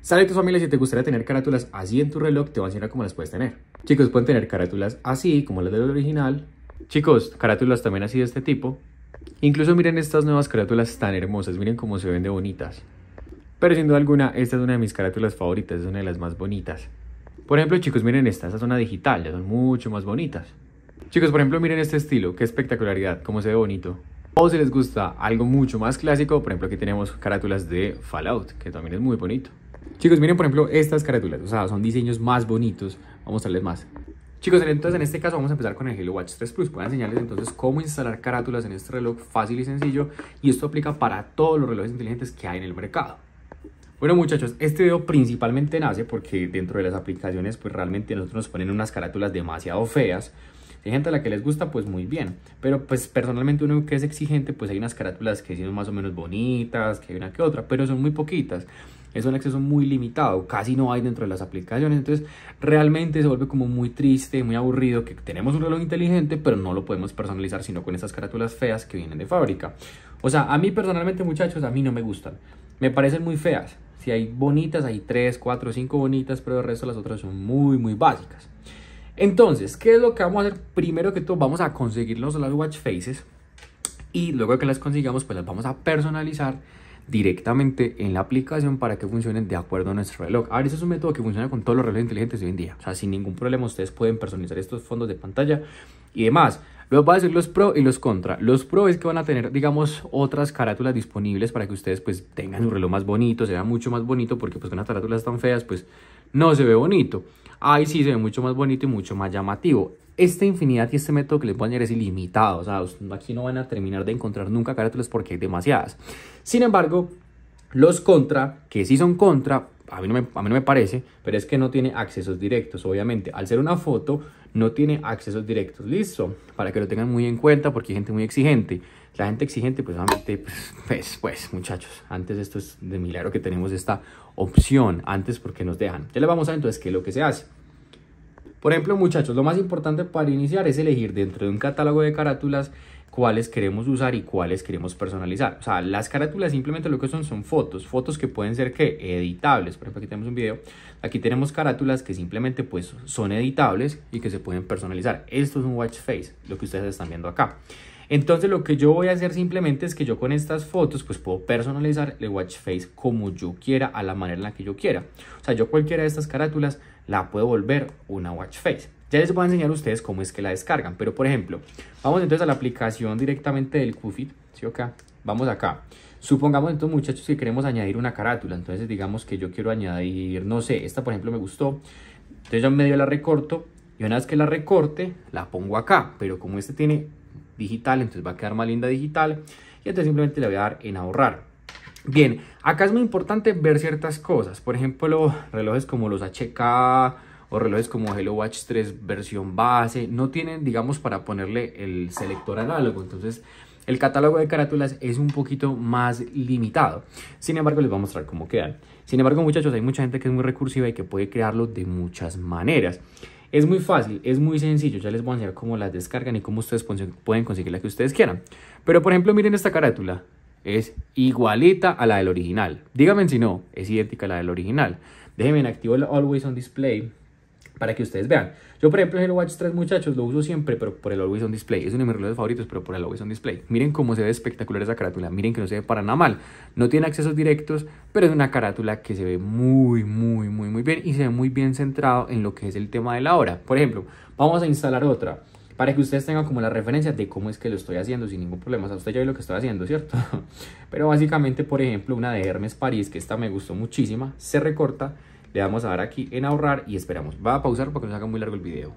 Sale tu familia si te gustaría tener carátulas así en tu reloj, te voy a enseñar cómo las puedes tener. Chicos, pueden tener carátulas así, como las del original. Chicos, carátulas también así de este tipo. Incluso miren estas nuevas carátulas tan hermosas, miren cómo se ven de bonitas. Pero sin duda alguna, esta es una de mis carátulas favoritas, es una de las más bonitas. Por ejemplo, chicos, miren esta, esta zona digital, ya son mucho más bonitas. Chicos, por ejemplo, miren este estilo, qué espectacularidad, cómo se ve bonito. O si les gusta algo mucho más clásico, por ejemplo, aquí tenemos carátulas de Fallout, que también es muy bonito. Chicos, miren por ejemplo estas carátulas, o sea, son diseños más bonitos. Vamos a mostrarles más. Chicos, entonces en este caso vamos a empezar con el Halo Watch 3 Plus. Voy a enseñarles entonces cómo instalar carátulas en este reloj fácil y sencillo. Y esto aplica para todos los relojes inteligentes que hay en el mercado. Bueno muchachos, este video principalmente nace porque dentro de las aplicaciones pues realmente nosotros nos ponen unas carátulas demasiado feas. Hay gente a la que les gusta, pues muy bien. Pero pues personalmente uno que es exigente, pues hay unas carátulas que son más o menos bonitas, que hay una que otra, pero son muy poquitas es un acceso muy limitado, casi no hay dentro de las aplicaciones, entonces realmente se vuelve como muy triste, muy aburrido que tenemos un reloj inteligente, pero no lo podemos personalizar sino con estas carátulas feas que vienen de fábrica. O sea, a mí personalmente muchachos, a mí no me gustan, me parecen muy feas. Si hay bonitas, hay 3, 4, 5 bonitas, pero el resto las otras son muy, muy básicas. Entonces, ¿qué es lo que vamos a hacer? Primero que todo, vamos a conseguir los, las watch faces y luego que las consigamos, pues las vamos a personalizar directamente en la aplicación para que funcionen de acuerdo a nuestro reloj. Ahora, ese es un método que funciona con todos los relojes inteligentes de hoy en día. O sea, sin ningún problema ustedes pueden personalizar estos fondos de pantalla y demás. Luego voy a decir los pros y los contra. Los pros es que van a tener, digamos, otras carátulas disponibles para que ustedes pues tengan un reloj más bonito, se vea mucho más bonito, porque pues con las carátulas tan feas pues no se ve bonito. Ahí sí se ve mucho más bonito y mucho más llamativo esta infinidad y este método que les voy a enseñar es ilimitado. O sea, aquí no van a terminar de encontrar nunca carátulas porque hay demasiadas. Sin embargo, los contra, que sí son contra, a mí, no me, a mí no me parece, pero es que no tiene accesos directos, obviamente. Al ser una foto, no tiene accesos directos. Listo, para que lo tengan muy en cuenta porque hay gente muy exigente. La gente exigente, pues obviamente, pues, pues, pues muchachos, antes esto es de milagro que tenemos esta opción, antes porque nos dejan. Ya le vamos a ver entonces qué es lo que se hace. Por ejemplo, muchachos, lo más importante para iniciar es elegir dentro de un catálogo de carátulas cuáles queremos usar y cuáles queremos personalizar. O sea, las carátulas simplemente lo que son son fotos, fotos que pueden ser que editables. Por ejemplo, aquí tenemos un video. Aquí tenemos carátulas que simplemente pues son editables y que se pueden personalizar. Esto es un watch face, lo que ustedes están viendo acá. Entonces lo que yo voy a hacer simplemente es que yo con estas fotos pues puedo personalizar el watch face como yo quiera, a la manera en la que yo quiera. O sea, yo cualquiera de estas carátulas la puedo volver una watch face. Ya les voy a enseñar a ustedes cómo es que la descargan, pero por ejemplo, vamos entonces a la aplicación directamente del QFIT, ¿sí acá? Vamos acá. Supongamos entonces muchachos que queremos añadir una carátula, entonces digamos que yo quiero añadir, no sé, esta por ejemplo me gustó, entonces yo en medio la recorto y una vez que la recorte la pongo acá, pero como este tiene digital, entonces va a quedar más linda digital y entonces simplemente le voy a dar en ahorrar. Bien, acá es muy importante ver ciertas cosas. Por ejemplo, relojes como los HK o relojes como Hello Watch 3 versión base no tienen, digamos, para ponerle el selector análogo. Entonces, el catálogo de carátulas es un poquito más limitado. Sin embargo, les voy a mostrar cómo quedan. Sin embargo, muchachos, hay mucha gente que es muy recursiva y que puede crearlo de muchas maneras. Es muy fácil, es muy sencillo. Ya les voy a enseñar cómo las descargan y cómo ustedes pueden conseguir la que ustedes quieran. Pero, por ejemplo, miren esta carátula es igualita a la del original. Díganme si no, es idéntica a la del original. Déjenme en activo el Always on Display para que ustedes vean. Yo, por ejemplo, el Watch 3, muchachos, lo uso siempre, pero por el Always on Display. Es uno de mis relojes favoritos, pero por el Always on Display. Miren cómo se ve espectacular esa carátula. Miren que no se ve para nada mal. No tiene accesos directos, pero es una carátula que se ve muy, muy, muy, muy bien. Y se ve muy bien centrado en lo que es el tema de la hora. Por ejemplo, vamos a instalar otra para que ustedes tengan como la referencia de cómo es que lo estoy haciendo sin ningún problema. O usted ya ve lo que estoy haciendo, ¿cierto? Pero básicamente, por ejemplo, una de Hermes París, que esta me gustó muchísima, se recorta, le vamos a dar aquí en ahorrar y esperamos. Va a pausar porque nos haga muy largo el video.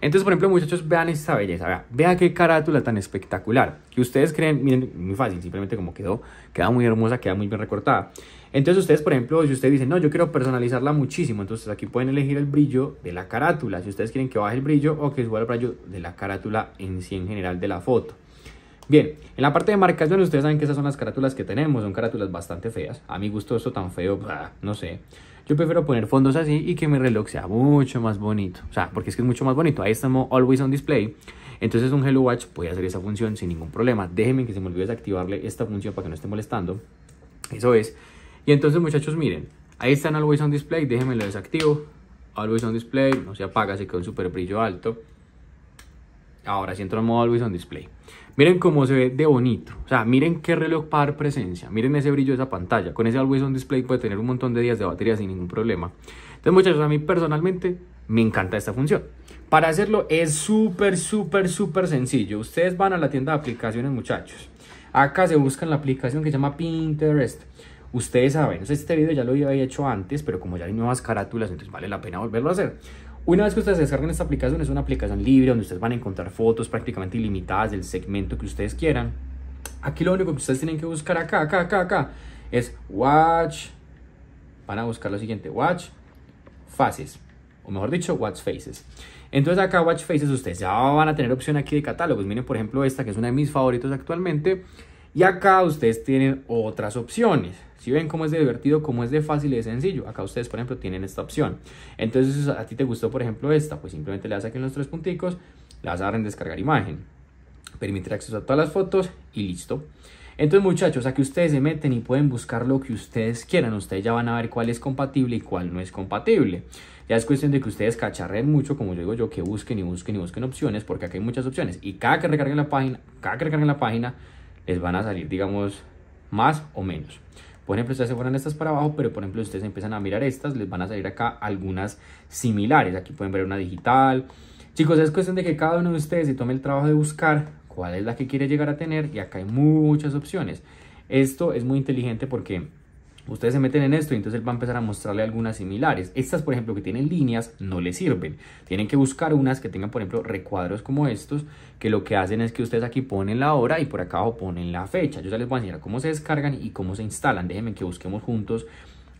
Entonces, por ejemplo, muchachos, vean esta belleza, vean, qué carátula tan espectacular, que ustedes creen, miren, muy fácil, simplemente como quedó, queda muy hermosa, queda muy bien recortada. Entonces, ustedes, por ejemplo, si ustedes dicen, no, yo quiero personalizarla muchísimo, entonces aquí pueden elegir el brillo de la carátula, si ustedes quieren que baje el brillo o que suba el brillo de la carátula en sí en general de la foto. Bien, en la parte de marcación ustedes saben que esas son las carátulas que tenemos, son carátulas bastante feas, a mi gusto eso tan feo, no sé. Yo prefiero poner fondos así y que mi reloj sea mucho más bonito. O sea, porque es que es mucho más bonito. Ahí está Always on Display. Entonces un Hello Watch puede hacer esa función sin ningún problema. Déjenme que se me olvide desactivarle esta función para que no esté molestando. Eso es. Y entonces muchachos, miren. Ahí está en Always on Display. Déjenme lo desactivo. Always on Display. No se apaga, se queda un super brillo alto. Ahora sí entro en modo Always on Display. Miren cómo se ve de bonito. O sea, miren qué reloj para dar presencia. Miren ese brillo de esa pantalla. Con ese Always On Display puede tener un montón de días de batería sin ningún problema. Entonces, muchachos, a mí personalmente me encanta esta función. Para hacerlo es súper, súper, súper sencillo. Ustedes van a la tienda de aplicaciones, muchachos. Acá se buscan la aplicación que se llama Pinterest. Ustedes saben, este video ya lo había hecho antes, pero como ya hay nuevas carátulas, entonces vale la pena volverlo a hacer. Una vez que ustedes descargan esta aplicación, es una aplicación libre donde ustedes van a encontrar fotos prácticamente ilimitadas del segmento que ustedes quieran. Aquí lo único que ustedes tienen que buscar acá, acá, acá, acá, es watch. Van a buscar lo siguiente, watch faces o mejor dicho, Watch Faces. Entonces acá Watch Faces ustedes ya van a tener opción aquí de catálogos. Miren, por ejemplo, esta que es una de mis favoritos actualmente. Y acá ustedes tienen otras opciones. Si ven cómo es de divertido, cómo es de fácil y de sencillo. Acá ustedes, por ejemplo, tienen esta opción. Entonces, si a ti te gustó, por ejemplo, esta, pues simplemente le das aquí en los tres punticos, le vas a dar descargar imagen. Permitir acceso a todas las fotos y listo. Entonces muchachos, aquí ustedes se meten y pueden buscar lo que ustedes quieran. Ustedes ya van a ver cuál es compatible y cuál no es compatible. Ya es cuestión de que ustedes cacharren mucho, como yo digo yo, que busquen y busquen y busquen opciones, porque aquí hay muchas opciones. Y cada que recarguen la página, cada que recarguen la página, les van a salir, digamos, más o menos. Por ejemplo, ustedes se fueron estas para abajo, pero por ejemplo, ustedes empiezan a mirar estas, les van a salir acá algunas similares. Aquí pueden ver una digital. Chicos, es cuestión de que cada uno de ustedes se tome el trabajo de buscar cuál es la que quiere llegar a tener y acá hay muchas opciones. Esto es muy inteligente porque ustedes se meten en esto y entonces él va a empezar a mostrarle algunas similares. Estas, por ejemplo, que tienen líneas, no les sirven. Tienen que buscar unas que tengan, por ejemplo, recuadros como estos, que lo que hacen es que ustedes aquí ponen la hora y por acá abajo ponen la fecha. Yo ya les voy a enseñar cómo se descargan y cómo se instalan. Déjenme que busquemos juntos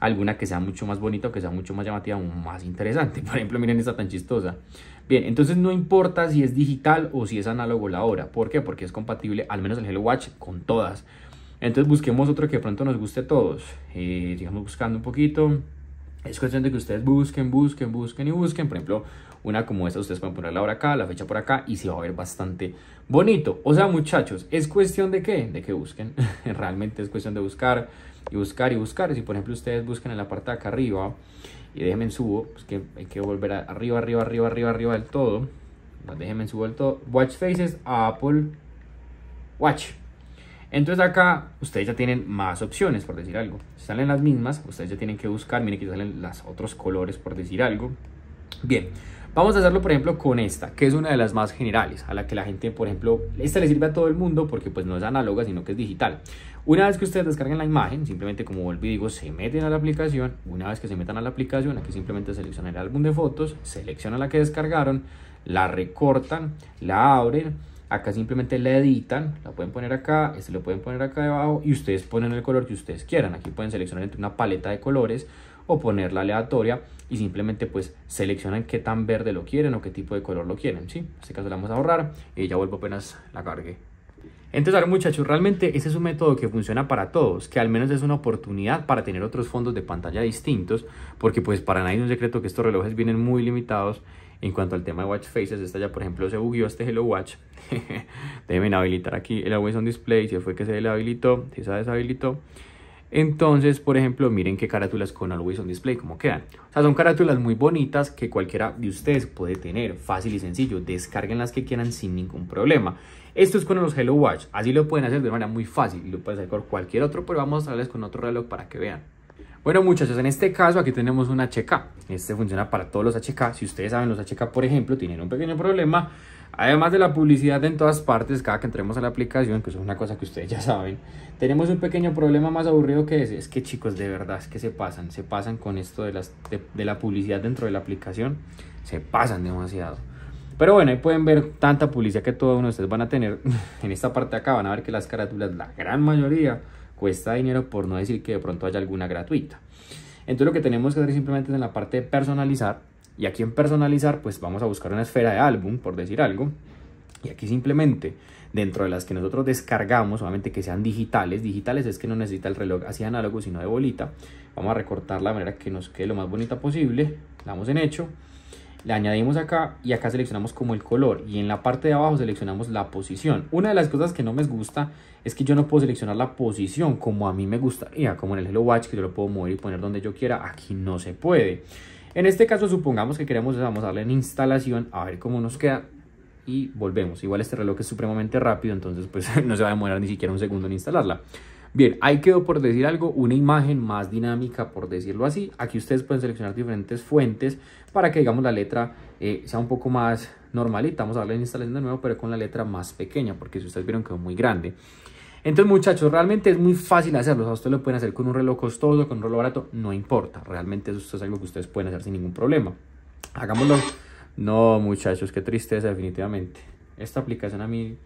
alguna que sea mucho más bonita que sea mucho más llamativa o más interesante. Por ejemplo, miren esta tan chistosa. Bien, entonces no importa si es digital o si es análogo la hora. ¿Por qué? Porque es compatible, al menos el Hello Watch, con todas. Entonces busquemos otro que de pronto nos guste a todos. Y eh, digamos buscando un poquito. Es cuestión de que ustedes busquen, busquen, busquen y busquen. Por ejemplo, una como esta, ustedes pueden poner la hora acá, la fecha por acá y se va a ver bastante bonito. O sea, muchachos, es cuestión de qué? De que busquen. Realmente es cuestión de buscar y buscar y buscar. Si por ejemplo ustedes buscan en la parte de acá arriba y déjenme en subo, pues que hay que volver arriba, arriba, arriba, arriba, arriba del todo. déjenme en subo del todo. Watch Faces, Apple Watch. Entonces acá ustedes ya tienen más opciones, por decir algo. salen las mismas, ustedes ya tienen que buscar. Miren que salen los otros colores, por decir algo. Bien, vamos a hacerlo por ejemplo con esta, que es una de las más generales, a la que la gente, por ejemplo, esta le sirve a todo el mundo porque pues no es análoga, sino que es digital. Una vez que ustedes descarguen la imagen, simplemente como volví digo, se meten a la aplicación, una vez que se metan a la aplicación, aquí simplemente seleccionan el álbum de fotos, seleccionan la que descargaron, la recortan, la abren, Acá simplemente la editan, la pueden poner acá, este lo pueden poner acá debajo y ustedes ponen el color que ustedes quieran. Aquí pueden seleccionar entre una paleta de colores o ponerla aleatoria y simplemente pues seleccionan qué tan verde lo quieren o qué tipo de color lo quieren, ¿sí? En este caso la vamos a borrar y ya vuelvo apenas la cargue. Entonces, ahora muchachos, realmente ese es un método que funciona para todos, que al menos es una oportunidad para tener otros fondos de pantalla distintos, porque pues para nadie es un secreto que estos relojes vienen muy limitados en cuanto al tema de Watch Faces, esta ya por ejemplo se bugueó este Hello Watch. Deben habilitar aquí el Always on Display, si fue que se le habilitó, si se deshabilitó. Entonces, por ejemplo, miren qué carátulas con Always on Display, cómo quedan. O sea, son carátulas muy bonitas que cualquiera de ustedes puede tener, fácil y sencillo. Descarguen las que quieran sin ningún problema. Esto es con los Hello Watch, así lo pueden hacer de manera muy fácil lo pueden hacer con cualquier otro, pero vamos a darles con otro reloj para que vean. Bueno muchachos, en este caso aquí tenemos un HK. Este funciona para todos los HK. Si ustedes saben, los HK, por ejemplo, tienen un pequeño problema. Además de la publicidad en todas partes, cada que entremos a la aplicación, que eso es una cosa que ustedes ya saben, tenemos un pequeño problema más aburrido que ese. Es que chicos, de verdad, es que se pasan, se pasan con esto de, las, de, de la publicidad dentro de la aplicación. Se pasan demasiado. Pero bueno, ahí pueden ver tanta publicidad que todos ustedes van a tener. En esta parte de acá van a ver que las carátulas, la gran mayoría, cuesta dinero por no decir que de pronto haya alguna gratuita. Entonces lo que tenemos que hacer simplemente es en la parte de personalizar. Y aquí en personalizar pues vamos a buscar una esfera de álbum, por decir algo. Y aquí simplemente dentro de las que nosotros descargamos, obviamente que sean digitales, digitales es que no necesita el reloj así análogo sino de bolita. Vamos a recortarla de manera que nos quede lo más bonita posible. damos en hecho le añadimos acá y acá seleccionamos como el color y en la parte de abajo seleccionamos la posición. Una de las cosas que no me gusta es que yo no puedo seleccionar la posición como a mí me gustaría, como en el Hello Watch que yo lo puedo mover y poner donde yo quiera, aquí no se puede. En este caso supongamos que queremos vamos a darle en instalación a ver cómo nos queda y volvemos. Igual este reloj es supremamente rápido, entonces pues no se va a demorar ni siquiera un segundo en instalarla. Bien, ahí quedó por decir algo, una imagen más dinámica, por decirlo así. Aquí ustedes pueden seleccionar diferentes fuentes para que, digamos, la letra eh, sea un poco más normalita. Vamos a darle en instalación de nuevo, pero con la letra más pequeña, porque si ustedes vieron quedó muy grande. Entonces, muchachos, realmente es muy fácil hacerlo. ustedes lo pueden hacer con un reloj costoso, con un reloj barato, no importa. Realmente eso es algo que ustedes pueden hacer sin ningún problema. Hagámoslo. No, muchachos, qué tristeza, definitivamente. Esta aplicación a mí...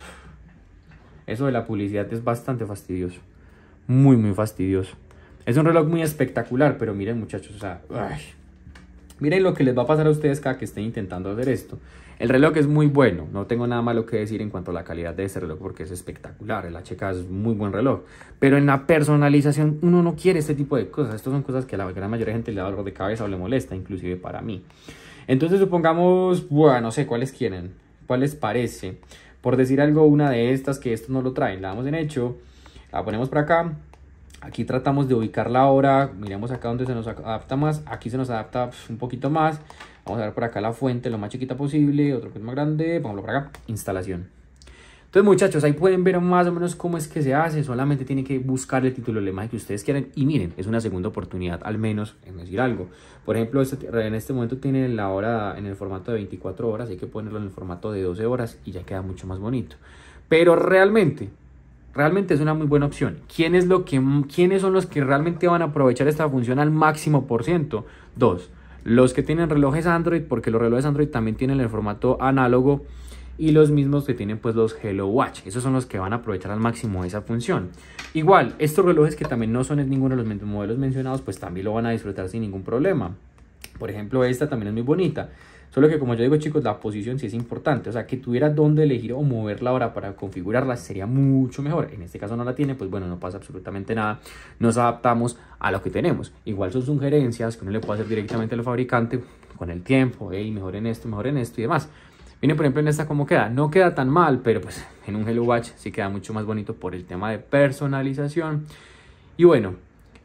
Eso de la publicidad es bastante fastidioso muy, muy fastidioso. Es un reloj muy espectacular, pero miren muchachos, o sea, miren lo que les va a pasar a ustedes cada que estén intentando hacer esto. El reloj es muy bueno, no tengo nada malo que decir en cuanto a la calidad de este reloj porque es espectacular, el HK es muy buen reloj, pero en la personalización uno no quiere este tipo de cosas, estas son cosas que a la gran mayoría de gente le da algo de cabeza o le molesta, inclusive para mí. Entonces supongamos, bueno, no sé cuáles quieren, cuáles parece, por decir algo, una de estas que esto no lo traen, la damos en hecho, la ponemos por acá. Aquí tratamos de ubicar la hora, miremos acá donde se nos adapta más, aquí se nos adapta pues, un poquito más. Vamos a ver por acá la fuente lo más chiquita posible, otro que es más grande, pongámoslo por acá, instalación. Entonces muchachos, ahí pueden ver más o menos cómo es que se hace, solamente tienen que buscar el título de imagen que ustedes quieran y miren, es una segunda oportunidad al menos en decir algo. Por ejemplo, este en este momento tiene la hora en el formato de 24 horas, hay que ponerlo en el formato de 12 horas y ya queda mucho más bonito. Pero realmente realmente es una muy buena opción. lo ¿Quiénes son los que realmente van a aprovechar esta función al máximo por ciento? Dos, los que tienen relojes Android, porque los relojes Android también tienen el formato análogo y los mismos que tienen pues los Hello Watch. Esos son los que van a aprovechar al máximo esa función. Igual, estos relojes que también no son en ninguno de los modelos mencionados, pues también lo van a disfrutar sin ningún problema. Por ejemplo, esta también es muy bonita. Solo que como yo digo chicos, la posición sí es importante. O sea, que tuviera dónde elegir o mover la hora para configurarla sería mucho mejor. En este caso no la tiene, pues bueno, no pasa absolutamente nada. Nos adaptamos a lo que tenemos. Igual son sugerencias que uno le puede hacer directamente al fabricante con el tiempo. mejor en esto, mejor en esto y demás. Miren, por ejemplo, en esta cómo queda. No queda tan mal, pero pues en un Hello Watch sí queda mucho más bonito por el tema de personalización. Y bueno,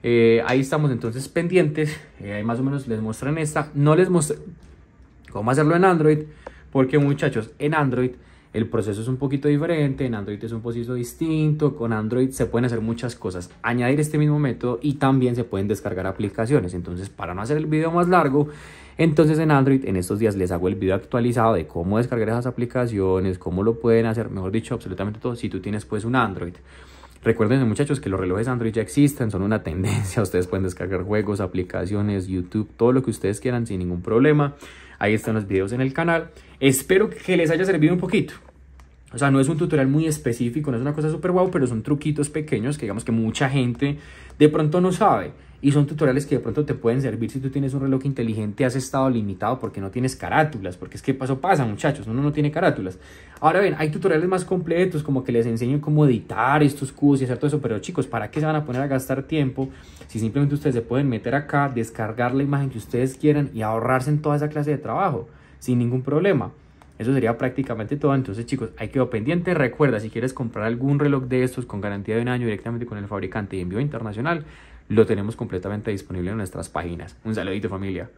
eh, ahí estamos entonces pendientes. Eh, ahí más o menos les en esta. No les muestro cómo hacerlo en Android, porque muchachos, en Android el proceso es un poquito diferente, en Android es un proceso distinto, con Android se pueden hacer muchas cosas, añadir este mismo método y también se pueden descargar aplicaciones, entonces para no hacer el video más largo, entonces en Android en estos días les hago el video actualizado de cómo descargar esas aplicaciones, cómo lo pueden hacer, mejor dicho, absolutamente todo si tú tienes pues un Android. Recuerden, muchachos, que los relojes Android ya existen, son una tendencia. Ustedes pueden descargar juegos, aplicaciones, YouTube, todo lo que ustedes quieran sin ningún problema. Ahí están los videos en el canal. Espero que les haya servido un poquito. O sea, no es un tutorial muy específico, no es una cosa súper guau, pero son truquitos pequeños que digamos que mucha gente de pronto no sabe. Y son tutoriales que de pronto te pueden servir si tú tienes un reloj inteligente, has estado limitado porque no tienes carátulas, porque es que paso pasa, muchachos, uno no tiene carátulas. Ahora bien, hay tutoriales más completos, como que les enseño cómo editar estos cubos y hacer todo eso, pero chicos, ¿para qué se van a poner a gastar tiempo si simplemente ustedes se pueden meter acá, descargar la imagen que ustedes quieran y ahorrarse en toda esa clase de trabajo sin ningún problema? Eso sería prácticamente todo. Entonces, chicos, ahí quedó pendiente. Recuerda, si quieres comprar algún reloj de estos con garantía de un año directamente con el fabricante y envío internacional, lo tenemos completamente disponible en nuestras páginas. Un saludito, familia.